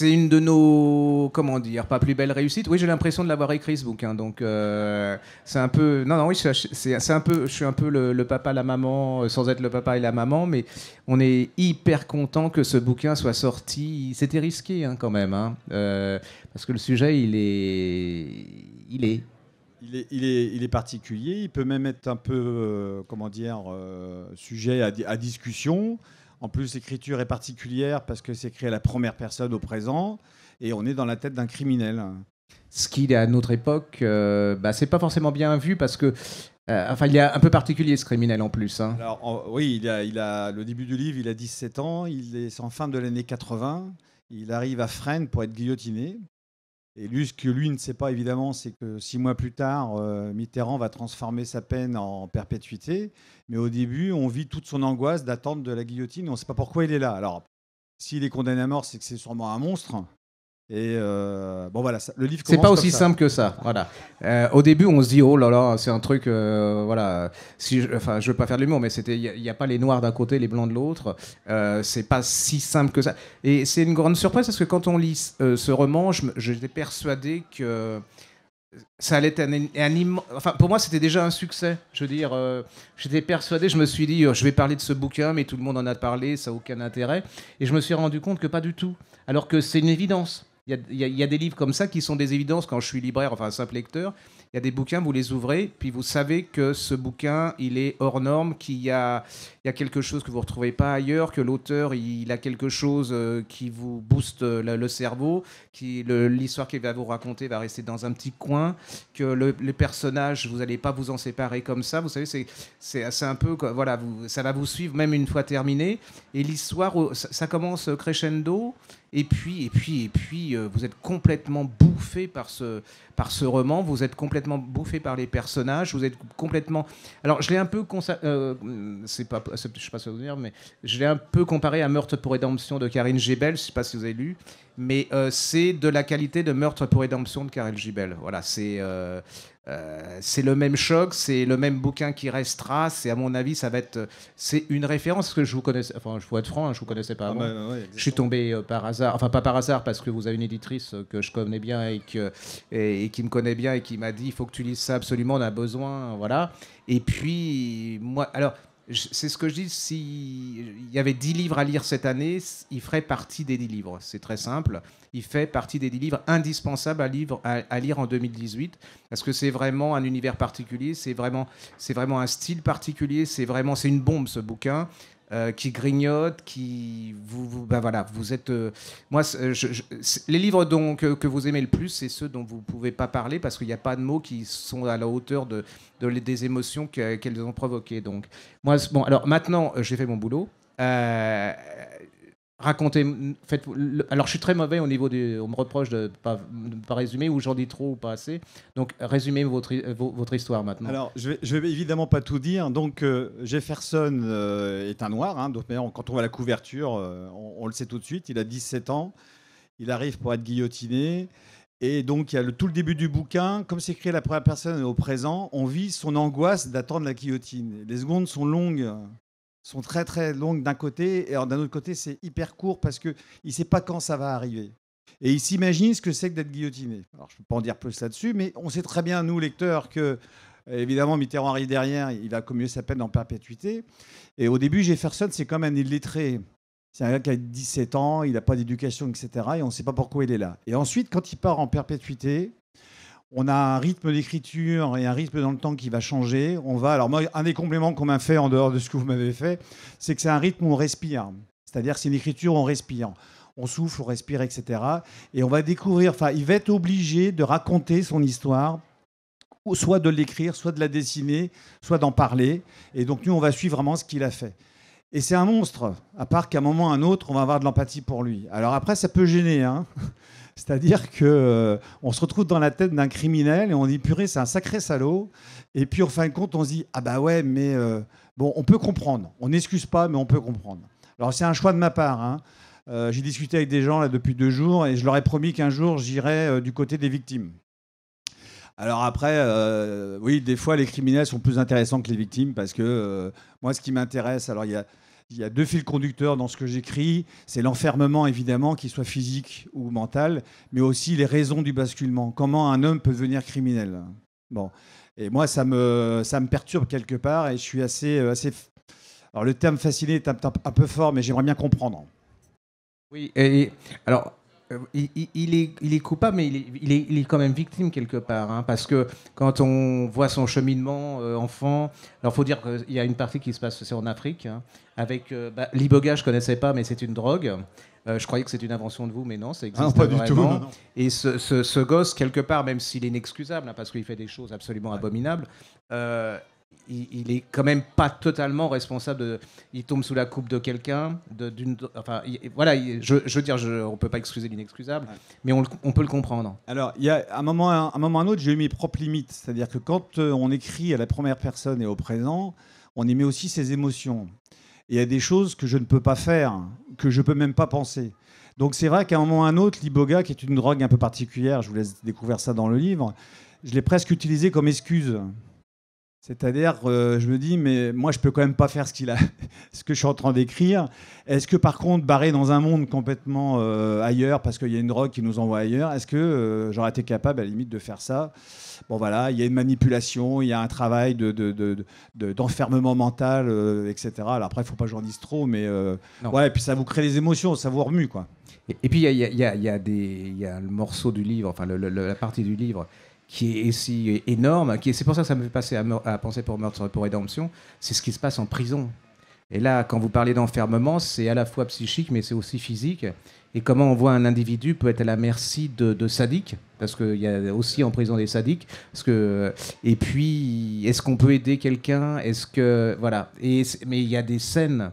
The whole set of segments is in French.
c'est une de nos, comment dire, pas plus belles réussites. Oui, j'ai l'impression de l'avoir écrit ce bouquin, donc euh, c'est un peu, non, non, oui, c'est un peu, je suis un peu le, le, papa, la maman, euh, sans être le papa et la maman, mais on est hyper content que ce bouquin soit sorti. C'était risqué hein, quand même, hein, euh, parce que le sujet, il est, il est. Il est, il, est, particulier, il peut même être un peu, comment dire, sujet à, à discussion. En plus, l'écriture est particulière parce que c'est écrit à la première personne au présent et on est dans la tête d'un criminel. Ce qui, à notre époque, ce euh, bah, c'est pas forcément bien vu parce que. Euh, enfin, il est un peu particulier ce criminel en plus. Hein. Alors, oui, il a, il a, le début du livre, il a 17 ans, il est en fin de l'année 80, il arrive à Fresnes pour être guillotiné. Et lui, ce que lui ne sait pas, évidemment, c'est que six mois plus tard, euh, Mitterrand va transformer sa peine en perpétuité. Mais au début, on vit toute son angoisse d'attente de la guillotine. On ne sait pas pourquoi il est là. Alors, s'il est condamné à mort, c'est que c'est sûrement un monstre. Et euh, bon voilà, le livre. C'est pas aussi simple que ça. Voilà. Euh, au début, on se dit oh là là, c'est un truc. Euh, voilà. Si je, enfin, je veux pas faire de l'humour, mais c'était il n'y a, pas les noirs d'un côté, les blancs de l'autre. c'est pas si simple que ça. Et c'est une grande surprise parce que quand on lit ce roman, j'étais persuadé que ça allait être un, enfin pour moi c'était déjà un succès je veux dire j'étais persuadé je me suis dit je vais parler de ce bouquin mais tout le monde en a parlé ça n'a aucun intérêt et je me suis rendu compte que pas du tout alors que c'est une évidence il y, a des livres comme ça qui sont des évidences quand je suis libraire, enfin simple lecteur. Il y a des bouquins, vous les ouvrez, puis vous savez que ce bouquin, il est hors norme, qu'il y a, il y a quelque chose que vous ne retrouvez pas ailleurs, que l'auteur, il, a quelque chose euh, qui vous booste euh, le, cerveau, qui l'histoire qu'il va vous raconter va rester dans un petit coin, que les personnages, vous n'allez pas vous en séparer comme ça. Vous savez, c'est un peu, voilà, ça va vous suivre même une fois terminé. Et l'histoire, oh, ça commence euh, crescendo. Et puis, et puis, et puis, vous êtes complètement bouffé par ce, par ce roman. Vous êtes complètement bouffé par les personnages. Vous êtes complètement. Alors, je l'ai un peu. c'est pas je ne sais pas souvenir, mais je l'ai un peu comparé à Meurtre pour Rédemption de Karine Gibel, je ne sais pas si vous avez lu, mais euh, c'est de la qualité de Meurtre pour Rédemption de Karine Gibel. Voilà, c'est euh, euh, c'est le même choc, c'est le même bouquin qui restera. C'est à mon avis, ça va être, c'est une référence que je vous connaissais. Enfin, je vous être franc, hein, je vous connaissais pas ah bah, je suis tombé par hasard, enfin pas par hasard parce que vous avez une éditrice que je connais bien et, qui me connaît bien et qui m'a dit, il faut que tu lises ça absolument, on a besoin, voilà. Et puis moi, alors c'est ce que je dis, s'il y avait 10 livres à lire cette année, il ferait partie des 10 livres. C'est très simple. Il fait partie des 10 livres indispensables à, lire en 2018, parce que c'est vraiment un univers particulier, c'est vraiment, vraiment un style particulier, c'est vraiment c'est une bombe ce bouquin. Euh, qui grignotent, qui vous, vous ben voilà, vous êtes. Euh, moi, euh, les livres donc que, vous aimez le plus, c'est ceux dont vous ne pouvez pas parler parce qu'il n'y a pas de mots qui sont à la hauteur de, des émotions qu'elles ont provoquées. Donc, moi, bon, alors maintenant, j'ai fait mon boulot. Euh, racontez. Faites, alors, je suis très mauvais au niveau du. On me reproche de ne pas, résumer, ou j'en dis trop ou pas assez. Donc, résumez votre, histoire maintenant. Alors, je vais, vais évidemment pas tout dire. Donc, euh, Jefferson euh, est un noir. Hein, quand on voit la couverture, euh, on, le sait tout de suite. Il a 17 ans. Il arrive pour être guillotiné. Et donc, il y a le, tout le début du bouquin. Comme c'est écrit la première personne au présent, on vit son angoisse d'attendre la guillotine. Les secondes sont longues sont très très longues d'un côté, et d'un autre côté, c'est hyper court parce qu'il ne sait pas quand ça va arriver. Et il s'imagine ce que c'est que d'être guillotiné. Alors, je ne peux pas en dire plus là-dessus, mais on sait très bien, nous, lecteurs, que Évidemment, Mitterrand arrive derrière, il va commuer sa peine en perpétuité. Et au début, Jefferson, c'est comme un illettré. C'est un gars qui a 17 ans, il n'a pas d'éducation, etc. Et on ne sait pas pourquoi il est là. Et ensuite, quand il part en perpétuité, on a un rythme d'écriture et un rythme dans le temps qui va changer. On va, alors moi, un des compléments qu'on m'a fait en dehors de ce que vous m'avez fait, c'est que c'est un rythme où on respire. C'est-à-dire c'est une écriture où on respire. On souffle, on respire, etc. Et on va découvrir, enfin, il va être obligé de raconter son histoire, soit de l'écrire, soit de la dessiner, soit d'en parler. Et donc nous, on va suivre vraiment ce qu'il a fait. Et c'est un monstre, à part qu'à un moment ou un autre, on va avoir de l'empathie pour lui. Alors après, ça peut gêner. Hein c'est-à-dire que euh, on se retrouve dans la tête d'un criminel et on dit purée, c'est un sacré salaud. Et puis en fin de compte, on se dit ah bah ouais, mais euh, bon, on peut comprendre. On n'excuse pas, mais on peut comprendre. Alors c'est un choix de ma part. Hein. Euh, j'ai discuté avec des gens là depuis deux jours et je leur ai promis qu'un jour j'irai du côté des victimes. Alors après, oui, des fois les criminels sont plus intéressants que les victimes parce que moi, ce qui m'intéresse, alors il y a il y a deux fils conducteurs dans ce que j'écris. C'est l'enfermement, évidemment, qu'il soit physique ou mental, mais aussi les raisons du basculement. Comment un homme peut devenir criminel Bon. Et moi, ça me, ça me perturbe quelque part et je suis assez. Euh, assez... Alors, le terme fasciné est un, un peu fort, mais j'aimerais bien comprendre. Oui, et alors, euh, il, est, est, coupable, mais il est, quand même victime quelque part. Hein, parce que quand on voit son cheminement euh, enfant, alors faut dire qu'il y a une partie qui se passe c'est en Afrique. Hein, avec euh, bah, L'Iboga, je ne connaissais pas, mais c'est une drogue. je croyais que c'était une invention de vous, mais non, ça ah, existe. non, pas vraiment. du tout. Et ce, gosse, quelque part, même s'il est inexcusable, hein, parce qu'il fait des choses absolument abominables, il, n'est est quand même pas totalement responsable. il tombe sous la coupe de quelqu'un, d'une. Enfin, voilà. je, veux dire, je, on peut pas excuser l'inexcusable, mais on, peut le comprendre. Alors, il y un moment, un, un moment, un autre, j'ai eu mes propres limites. C'est-à-dire que quand euh, on écrit à la première personne et au présent, on y met aussi ses émotions. il y a des choses que je ne peux pas faire, que je peux même pas penser. Donc c'est vrai qu'à un moment ou à un autre, l'iboga, qui est une drogue un peu particulière, je vous laisse découvrir ça dans le livre, je l'ai presque utilisé comme excuse. C'est-à-dire, euh, je me dis, mais moi, je peux quand même pas faire ce, qu'il a, ce que je suis en train d'écrire. Est-ce que, par contre, barré dans un monde complètement euh, ailleurs, parce qu'il y a une drogue qui nous envoie ailleurs, est-ce que euh, j'aurais été capable, à la limite, de faire ça Bon, voilà, il y a une manipulation, il y a un travail de, d'enfermement mental, etc. Alors après, il faut pas que j'en dise trop, mais ouais, et puis ça vous crée des émotions, ça vous remue, quoi. Et, puis, il y a, des, y a le morceau du livre, enfin, la partie du livre qui est si énorme, qui c'est pour ça que ça me fait passer à, penser pour Meurtre pour Rédemption, c'est ce qui se passe en prison. Et là, quand vous parlez d'enfermement, c'est à la fois psychique, mais c'est aussi physique. Et comment on voit un individu peut être à la merci de, de sadiques, parce qu'il y a aussi en prison des sadiques. Parce que, et puis, est-ce qu'on peut aider quelqu'un Est-ce que voilà. Et, mais il y a des scènes.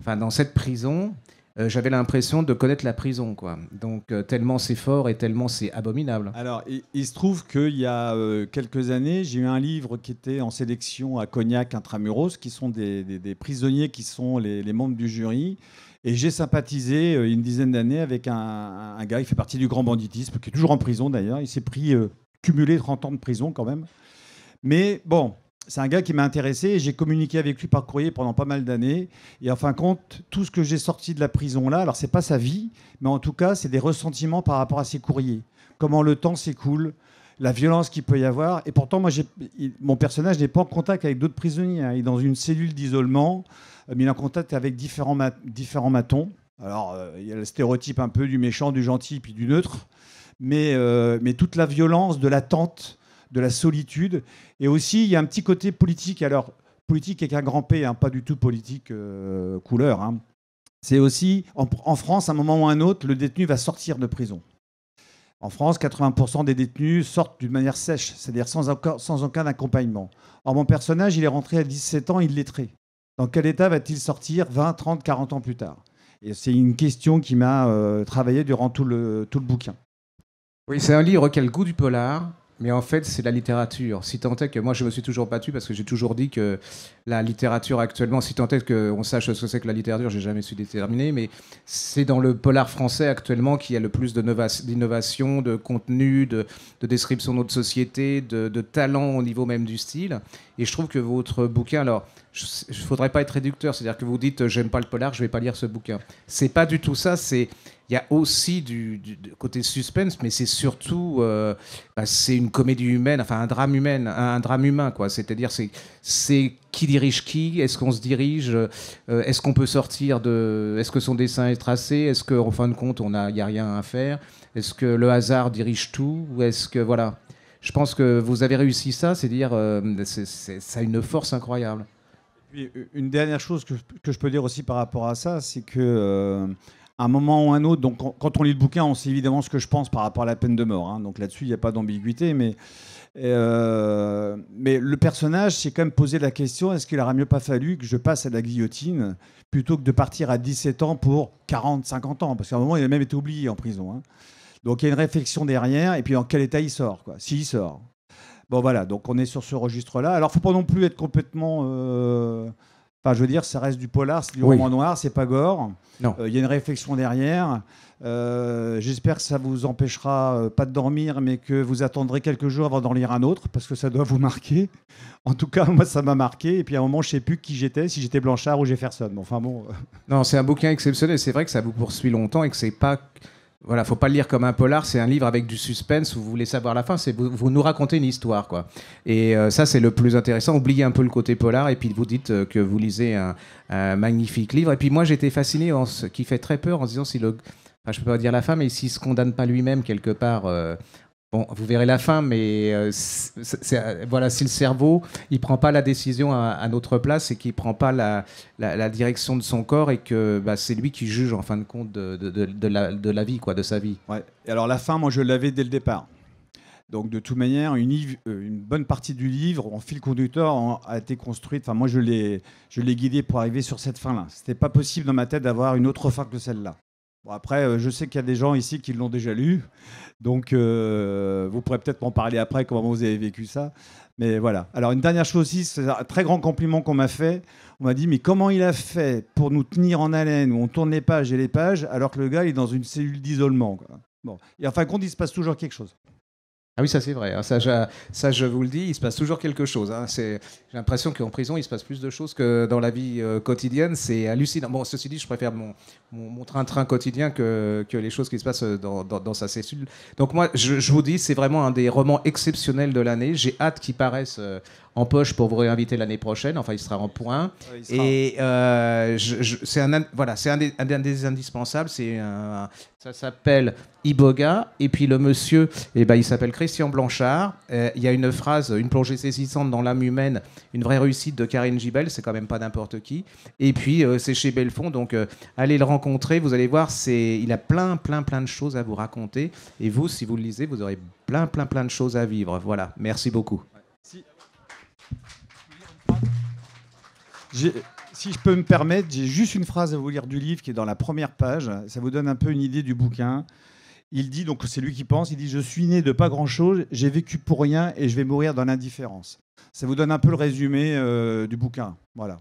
Enfin, dans cette prison, euh, j'avais l'impression de connaître la prison, quoi. Donc euh, tellement c'est fort et tellement c'est abominable. Alors, il, se trouve qu'il y a euh, quelques années, j'ai eu un livre qui était en sélection à Cognac intramuros, qui sont des, des, prisonniers qui sont les, membres du jury. Et j'ai sympathisé une dizaine d'années avec un, un, gars qui fait partie du grand banditisme, qui est toujours en prison d'ailleurs. Il s'est pris cumulé 30 ans de prison quand même. Mais bon, c'est un gars qui m'a intéressé. J'ai communiqué avec lui par courrier pendant pas mal d'années. Et en fin de compte, tout ce que j'ai sorti de la prison là, alors c'est pas sa vie, mais en tout cas, c'est des ressentiments par rapport à ses courriers. Comment le temps s'écoule, la violence qu'il peut y avoir. Et pourtant, moi, mon personnage n'est pas en contact avec d'autres prisonniers. Hein. Il est dans une cellule d'isolement, euh, mais il est en contact avec différents, différents matons. Alors, euh, il y a le stéréotype un peu du méchant, du gentil, puis du neutre. Mais, euh, mais toute la violence de l'attente de la solitude. Et aussi, il y a un petit côté politique. Alors, politique avec un grand P, hein, pas du tout politique euh, couleur. Hein. C'est aussi, en, France, à un moment ou un autre, le détenu va sortir de prison. En France, 80% des détenus sortent d'une manière sèche, c'est-à-dire sans, sans, aucun accompagnement. Or, mon personnage, il est rentré à 17 ans illettré. Dans quel état va-t-il sortir 20, 30, 40 ans plus tard Et c'est une question qui m'a euh, travaillé durant tout le, tout le bouquin. Oui, c'est un livre qui goût du polar, mais en fait, c'est la littérature. Si tant est que moi, je me suis toujours battu parce que j'ai toujours dit que la littérature actuellement, si tant est qu'on sache ce que c'est que la littérature, j'ai jamais su déterminer, mais c'est dans le polar français actuellement qu'il y a le plus d'innovation, de, contenu, de, description de notre société, de, talent au niveau même du style. Et je trouve que votre bouquin, alors, il ne faudrait pas être réducteur, c'est-à-dire que vous dites, j'aime pas le polar, je vais pas lire ce bouquin. C'est pas du tout ça, c'est il y a aussi du, côté suspense, mais c'est surtout euh, bah, c'est une comédie humaine, enfin un drame humain, un, drame humain quoi. C'est-à-dire c'est c'est qui dirige qui, est-ce qu'on se dirige, euh, euh, est-ce qu'on peut sortir de, est-ce que son dessin est tracé, est-ce qu'en fin de compte on a, il y a rien à faire, est-ce que le hasard dirige tout ou est-ce que voilà. Je pense que vous avez réussi ça, c'est à dire ça a une force incroyable. une dernière chose que, que, je peux dire aussi par rapport à ça, c'est que à un moment ou un autre, donc quand on lit le bouquin, on sait évidemment ce que je pense par rapport à la peine de mort. Hein. donc là-dessus, il n'y a pas d'ambiguïté, mais, euh, mais le personnage s'est quand même posé la question est-ce qu'il aurait mieux pas fallu que je passe à la guillotine plutôt que de partir à 17 ans pour 40, 50 ans Parce qu'à un moment, il a même été oublié en prison. Hein. Donc il y a une réflexion derrière, et puis en quel état il sort, quoi, s'il sort. Bon voilà, donc on est sur ce registre-là. Alors, il ne faut pas non plus être complètement euh, je veux dire, ça reste du polar, c'est du roman noir, c'est pas gore. Euh, il y a une réflexion derrière. Euh, j'espère que ça vous empêchera euh, pas de dormir, mais que vous attendrez quelques jours avant d'en lire un autre, parce que ça doit vous marquer. En tout cas, moi, ça m'a marqué. Et puis à un moment, je sais plus qui j'étais, si j'étais Blanchard ou Jefferson. enfin bon. Non, c'est un bouquin exceptionnel. C'est vrai que ça vous poursuit longtemps et que c'est pas voilà, faut pas le lire comme un polar, c'est un livre avec du suspense où vous voulez savoir la fin, c'est vous, nous racontez une histoire quoi. Et euh, ça c'est le plus intéressant, oubliez un peu le côté polar et puis vous dites euh, que vous lisez un, magnifique livre et puis moi j'étais fasciné en ce qui fait très peur en disant si le enfin, je peux pas dire la fin mais s'il se condamne pas lui-même quelque part euh, vous verrez la fin, mais euh, euh, voilà, si le cerveau, il prend pas la décision à, notre place et qu'il prend pas la, direction de son corps et que bah, c'est lui qui juge en fin de compte de, la, vie, quoi, de sa vie. Ouais. alors la fin, moi, je l'avais dès le départ. Donc de toute manière, une, euh, une, bonne partie du livre en fil conducteur a été construite. Enfin, moi, je l'ai, je guidé pour arriver sur cette fin-là. C'était pas possible dans ma tête d'avoir une autre fin que celle-là après, euh, je sais qu'il y a des gens ici qui l'ont déjà lu, donc euh, vous pourrez peut-être m'en parler après, comment vous avez vécu ça. Mais voilà. Alors, une dernière chose aussi, c'est un très grand compliment qu'on m'a fait. On m'a dit, mais comment il a fait pour nous tenir en haleine, où on tourne les pages et les pages, alors que le gars il est dans une cellule d'isolement Bon. Et en fin de compte, il se passe toujours quelque chose. Ah oui, ça c'est vrai. Hein. Ça je, ça je, vous le dis, il se passe toujours quelque chose. Hein. J'ai l'impression qu'en prison, il se passe plus de choses que dans la vie euh, quotidienne. C'est hallucinant. Bon, ceci dit, je préfère mon train-train quotidien que, les choses qui se passent euh, dans, sa cellule. Donc moi, je, vous dis, c'est vraiment un des romans exceptionnels de l'année. J'ai hâte qu'il paraisse euh, en poche pour vous réinviter l'année prochaine. Enfin, il sera en point. Et c'est un, voilà, c'est un, des indispensables. ça s'appelle Iboga. Et puis le monsieur, eh ben, il s'appelle Chris. Christian Blanchard. Euh, il y a une phrase, une plongée saisissante dans l'âme humaine, une vraie réussite de Karine Gibel, c'est quand même pas n'importe qui. Et puis, euh, c'est chez Belfond, donc euh, allez le rencontrer, vous allez voir, c'est, il a plein, plein, plein de choses à vous raconter. Et vous, si vous le lisez, vous aurez plein, plein, plein de choses à vivre. Voilà, merci beaucoup. si je peux me permettre, j'ai juste une phrase à vous lire du livre qui est dans la première page. Ça vous donne un peu une idée du bouquin. Il dit, donc c'est lui qui pense, il dit Je suis né de pas grand-chose, j'ai vécu pour rien et je vais mourir dans l'indifférence. Ça vous donne un peu le résumé euh, du bouquin. Voilà.